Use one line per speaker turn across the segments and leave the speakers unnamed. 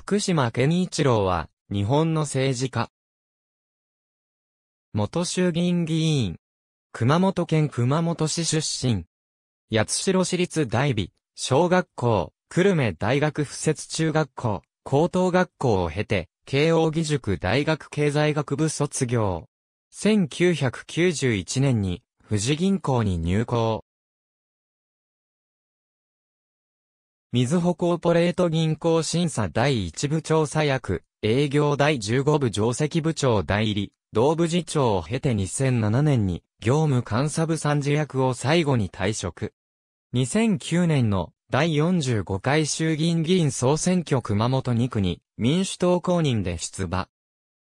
福島健一郎は、日本の政治家。元衆議院議員。熊本県熊本市出身。八代市立大美、小学校、久留米大学附設中学校、高等学校を経て、慶応義塾大学経済学部卒業。1991年に、富士銀行に入校。水穂コーポレート銀行審査第1部調査役、営業第15部上席部長代理、同部次長を経て2007年に、業務監査部参事役を最後に退職。2009年の第45回衆議院議員総選挙熊本2区に民主党公認で出馬。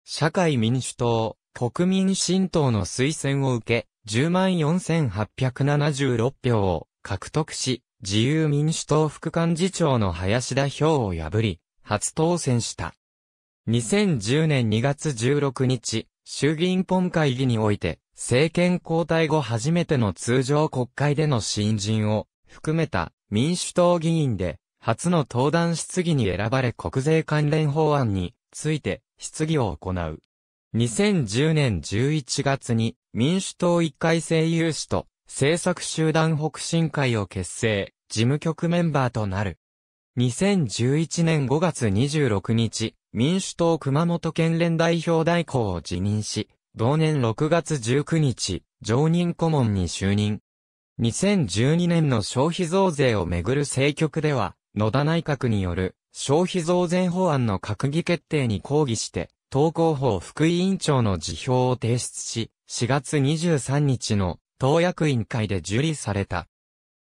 社会民主党、国民新党の推薦を受け、10 4876票を獲得し、自由民主党副幹事長の林田表を破り、初当選した。2010年2月16日、衆議院本会議において、政権交代後初めての通常国会での新人を含めた民主党議員で、初の登壇質疑に選ばれ国税関連法案について質疑を行う。2010年11月に民主党一回生有志と制作集団北進会を結成、事務局メンバーとなる。2011年5月26日、民主党熊本県連代表代行を辞任し、同年6月19日、常任顧問に就任。2012年の消費増税をめぐる政局では、野田内閣による消費増税法案の閣議決定に抗議して、党稿法副委員長の辞表を提出し、4月23日の党役員会で受理された。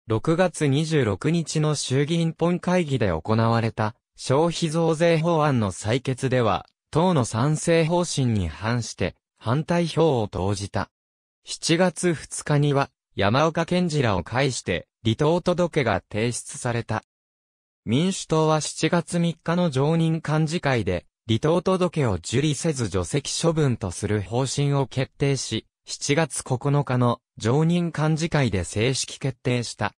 6月26日の衆議院本会議で行われた消費増税法案の採決では、党の賛成方針に反して反対票を投じた。7月2日には山岡健二らを介して離党届が提出された。民主党は7月3日の常任幹事会で離党届を受理せず除籍処分とする方針を決定し、7月9日の常任幹事会で正式決定した。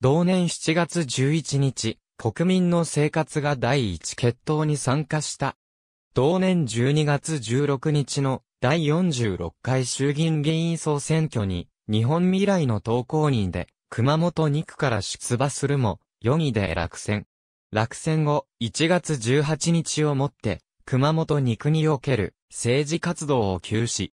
同年7月11日、国民の生活が第一決闘に参加した。同年12月16日の第46回衆議院議員総選挙に、日本未来の投稿人で、熊本2区から出馬するも、4位で落選。落選後、1月18日をもって、熊本2区における政治活動を休止。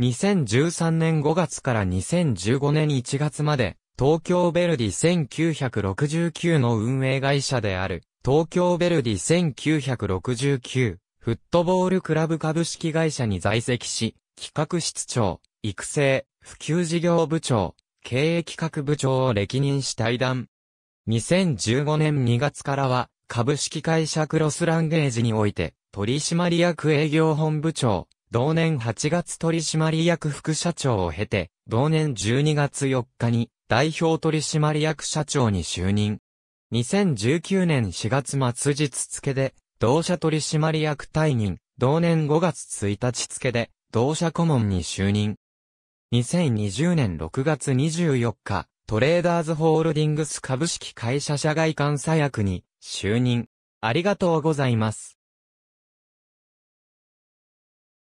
2013年5月から2015年1月まで、東京ベルディ1969の運営会社である、東京ベルディ1969フットボールクラブ株式会社に在籍し、企画室長、育成、普及事業部長、経営企画部長を歴任し対談。2015年2月からは、株式会社クロスランゲージにおいて、取締役営業本部長、同年8月取締役副社長を経て、同年12月4日に代表取締役社長に就任。2019年4月末日付で、同社取締役退任、同年5月1日付で、同社顧問に就任。2020年6月24日、トレーダーズホールディングス株式会社社外監査役に就任。ありがとうございます。